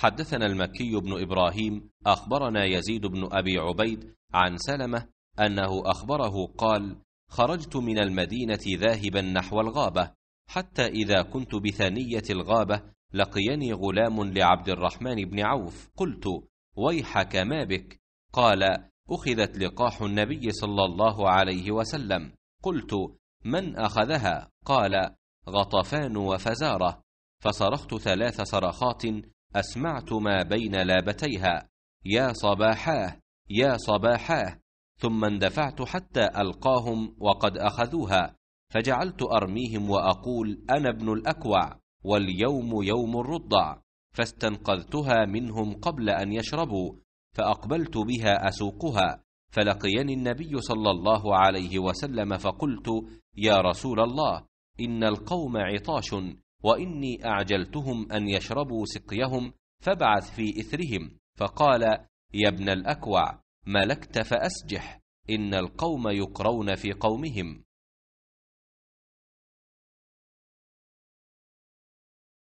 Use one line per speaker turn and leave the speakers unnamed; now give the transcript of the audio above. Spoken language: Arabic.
حدثنا المكي بن إبراهيم
أخبرنا يزيد بن أبي عبيد عن سلمة أنه أخبره قال خرجت من المدينة ذاهبا نحو الغابة حتى إذا كنت بثنيه الغابة لقيني غلام لعبد الرحمن بن عوف قلت ويحك ما بك قال أخذت لقاح النبي صلى الله عليه وسلم قلت من أخذها قال غطفان وفزارة فصرخت ثلاث صرخات أسمعت ما بين لابتيها يا صباحاه يا صباحاه ثم اندفعت حتى ألقاهم وقد أخذوها فجعلت أرميهم وأقول أنا ابن الأكوع واليوم يوم الرضع فاستنقذتها منهم قبل أن يشربوا فأقبلت بها أسوقها فلقيني النبي صلى الله عليه وسلم فقلت يا رسول الله إن القوم عطاش واني اعجلتهم ان يشربوا سقيهم فابعث في اثرهم فقال يا ابن الاكوع ملكت فاسجح ان القوم يقرون
في قومهم